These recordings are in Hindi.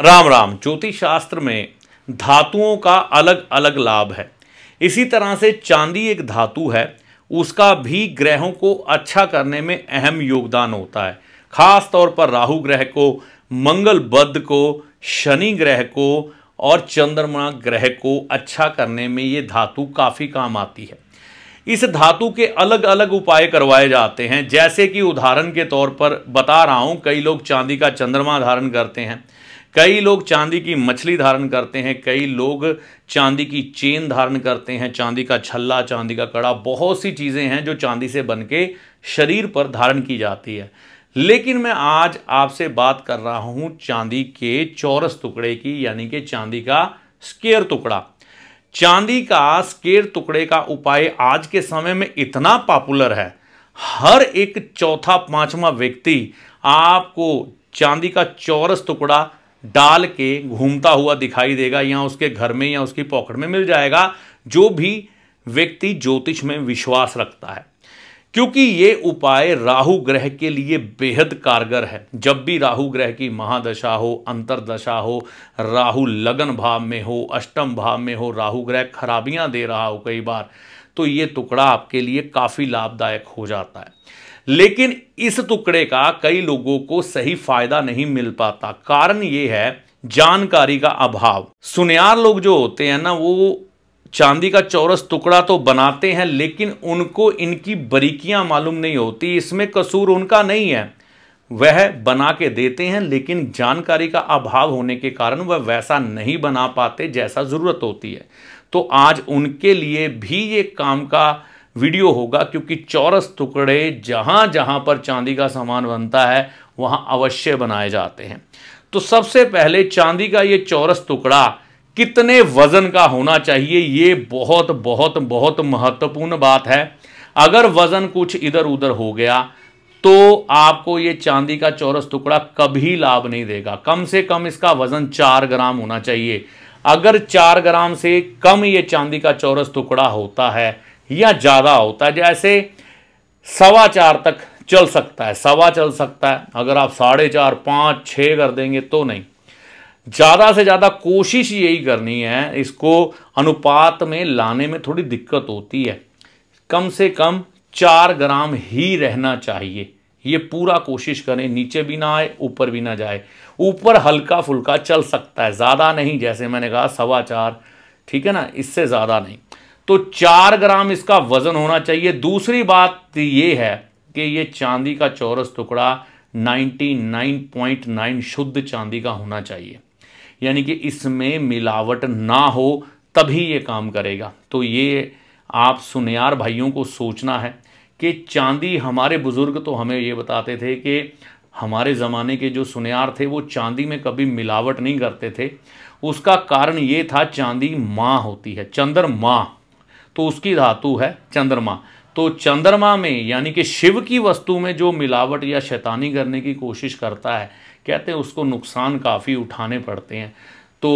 राम राम ज्योतिष शास्त्र में धातुओं का अलग अलग लाभ है इसी तरह से चांदी एक धातु है उसका भी ग्रहों को अच्छा करने में अहम योगदान होता है खास तौर पर राहु ग्रह को मंगल बद्ध को शनि ग्रह को और चंद्रमा ग्रह को अच्छा करने में ये धातु काफ़ी काम आती है इस धातु के अलग अलग उपाय करवाए जाते हैं जैसे कि उदाहरण के तौर पर बता रहा हूँ कई लोग चांदी का चंद्रमा धारण करते हैं कई लोग चांदी की मछली धारण करते हैं कई लोग चांदी की चेन धारण करते हैं चांदी का छल्ला चांदी का कड़ा बहुत सी चीज़ें हैं जो चांदी से बन के शरीर पर धारण की जाती है लेकिन मैं आज आपसे बात कर रहा हूँ चांदी के चौरस टुकड़े की यानी कि चांदी का स्केयर टुकड़ा चांदी का स्केर टुकड़े का उपाय आज के समय में इतना पॉपुलर है हर एक चौथा पांचवा व्यक्ति आपको चांदी का चौरस टुकड़ा डाल के घूमता हुआ दिखाई देगा या उसके घर में या उसकी पॉकेट में मिल जाएगा जो भी व्यक्ति ज्योतिष में विश्वास रखता है क्योंकि ये उपाय राहु ग्रह के लिए बेहद कारगर है जब भी राहु ग्रह की महादशा हो अंतरदशा हो राहु लगन भाव में हो अष्टम भाव में हो राहु ग्रह खराबियां दे रहा हो कई बार तो ये टुकड़ा आपके लिए काफ़ी लाभदायक हो जाता है लेकिन इस टुकड़े का कई लोगों को सही फायदा नहीं मिल पाता कारण ये है जानकारी का अभाव सुनियार लोग जो होते हैं ना वो चांदी का चौरस टुकड़ा तो बनाते हैं लेकिन उनको इनकी बरीकियां मालूम नहीं होती इसमें कसूर उनका नहीं है वह बना के देते हैं लेकिन जानकारी का अभाव होने के कारण वह वैसा नहीं बना पाते जैसा ज़रूरत होती है तो आज उनके लिए भी ये काम का वीडियो होगा क्योंकि चौरस टुकड़े जहाँ जहाँ पर चांदी का सामान बनता है वहाँ अवश्य बनाए जाते हैं तो सबसे पहले चांदी का ये चौरस टुकड़ा कितने वज़न का होना चाहिए ये बहुत बहुत बहुत महत्वपूर्ण बात है अगर वज़न कुछ इधर उधर हो गया तो आपको ये चांदी का चौरस टुकड़ा कभी लाभ नहीं देगा कम से कम इसका वज़न चार ग्राम होना चाहिए अगर चार ग्राम से कम ये चांदी का चौरस टुकड़ा होता है या ज़्यादा होता है जैसे सवा चार तक चल सकता है सवा चल सकता है अगर आप साढ़े चार पाँच छः कर देंगे तो नहीं ज़्यादा से ज़्यादा कोशिश यही करनी है इसको अनुपात में लाने में थोड़ी दिक्कत होती है कम से कम चार ग्राम ही रहना चाहिए ये पूरा कोशिश करें नीचे भी ना आए ऊपर भी ना जाए ऊपर हल्का फुल्का चल सकता है ज़्यादा नहीं जैसे मैंने कहा सवा चार ठीक है ना इससे ज़्यादा नहीं तो चार ग्राम इसका वज़न होना चाहिए दूसरी बात ये है कि ये चांदी का चौरस टुकड़ा 99.9 शुद्ध चांदी का होना चाहिए यानी कि इसमें मिलावट ना हो तभी ये काम करेगा तो ये आप सुनियार भाइयों को सोचना है कि चांदी हमारे बुज़ुर्ग तो हमें ये बताते थे कि हमारे ज़माने के जो सुनियार थे वो चांदी में कभी मिलावट नहीं करते थे उसका कारण ये था चांदी माँ होती है चंद्रमा तो उसकी धातु है चंद्रमा तो चंद्रमा में यानी कि शिव की वस्तु में जो मिलावट या शैतानी करने की कोशिश करता है कहते हैं उसको नुकसान काफ़ी उठाने पड़ते हैं तो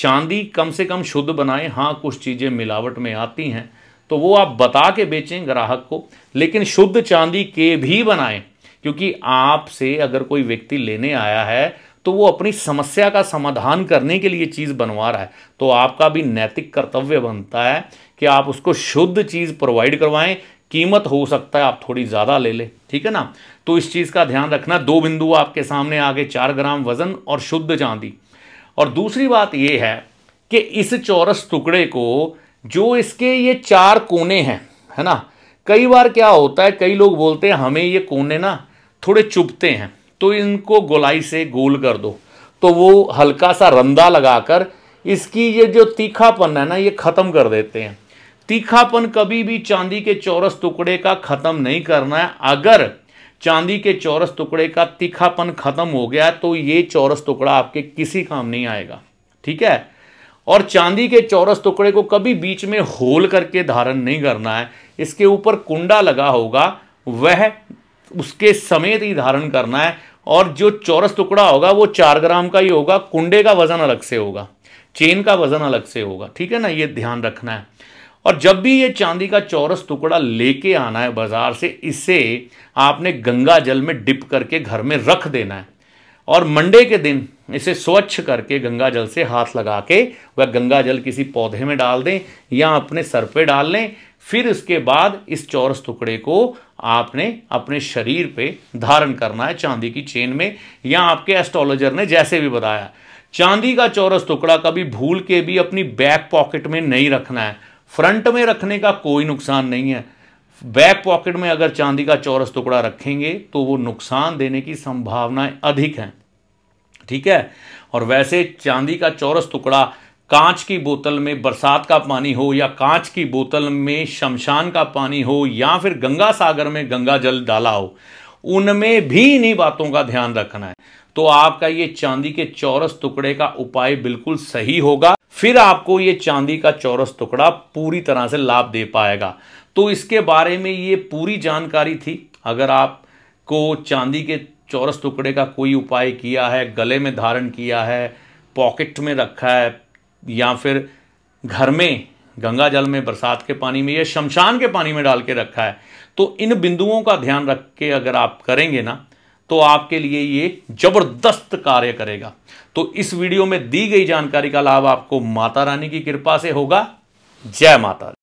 चांदी कम से कम शुद्ध बनाए हाँ कुछ चीज़ें मिलावट में आती हैं तो वो आप बता के बेचें ग्राहक को लेकिन शुद्ध चांदी के भी बनाएं क्योंकि आपसे अगर कोई व्यक्ति लेने आया है तो वो अपनी समस्या का समाधान करने के लिए चीज़ बनवा रहा है तो आपका भी नैतिक कर्तव्य बनता है कि आप उसको शुद्ध चीज़ प्रोवाइड करवाएं कीमत हो सकता है आप थोड़ी ज़्यादा ले लें ठीक है ना तो इस चीज़ का ध्यान रखना दो बिंदु आपके सामने आगे चार ग्राम वजन और शुद्ध चांदी और दूसरी बात यह है कि इस चौरस टुकड़े को जो इसके ये चार कोने हैं है ना कई बार क्या होता है कई लोग बोलते हैं हमें ये कोने ना थोड़े चुभते हैं तो इनको गोलाई से गोल कर दो तो वो हल्का सा रंदा लगाकर इसकी ये जो तीखापन है ना ये ख़त्म कर देते हैं तीखापन कभी भी चांदी के चौरस टुकड़े का खत्म नहीं करना है अगर चांदी के चौरस टुकड़े का तीखापन खत्म हो गया तो ये चौरस टुकड़ा आपके किसी काम नहीं आएगा ठीक है और चांदी के चौरस टुकड़े को कभी बीच में होल करके धारण नहीं करना है इसके ऊपर कुंडा लगा होगा वह उसके समेत ही धारण करना है और जो चौरस टुकड़ा होगा वो चार ग्राम का ही होगा कुंडे का वजन अलग से होगा चेन का वजन अलग से होगा ठीक है ना ये ध्यान रखना है और जब भी ये चांदी का चौरस टुकड़ा लेके आना है बाजार से इसे आपने गंगा जल में डिप करके घर में रख देना है और मंडे के दिन इसे स्वच्छ करके गंगा जल से हाथ लगा के वह गंगा जल किसी पौधे में डाल दें या अपने सर पे डाल लें फिर उसके बाद इस चौरस टुकड़े को आपने अपने शरीर पे धारण करना है चांदी की चेन में या आपके एस्ट्रोलॉजर ने जैसे भी बताया चांदी का चौरस टुकड़ा कभी भूल के भी अपनी बैक पॉकेट में नहीं रखना है फ्रंट में रखने का कोई नुकसान नहीं है बैक पॉकेट में अगर चांदी का चौरस टुकड़ा रखेंगे तो वो नुकसान देने की संभावनाएं अधिक हैं ठीक है और वैसे चांदी का चौरस टुकड़ा कांच की बोतल में बरसात का पानी हो या कांच की बोतल में शमशान का पानी हो या फिर गंगा सागर में गंगा जल डाला हो उनमें भी इन्हीं बातों का ध्यान रखना है तो आपका ये चांदी के चौरस टुकड़े का उपाय बिल्कुल सही होगा फिर आपको ये चांदी का चौरस टुकड़ा पूरी तरह से लाभ दे पाएगा तो इसके बारे में ये पूरी जानकारी थी अगर आपको चांदी के चौरस टुकड़े का कोई उपाय किया है गले में धारण किया है पॉकेट में रखा है या फिर घर में गंगा जल में बरसात के पानी में या शमशान के पानी में डाल के रखा है तो इन बिंदुओं का ध्यान रख के अगर आप करेंगे ना तो आपके लिए ये जबरदस्त कार्य करेगा तो इस वीडियो में दी गई जानकारी का लाभ आपको माता रानी की कृपा से होगा जय माता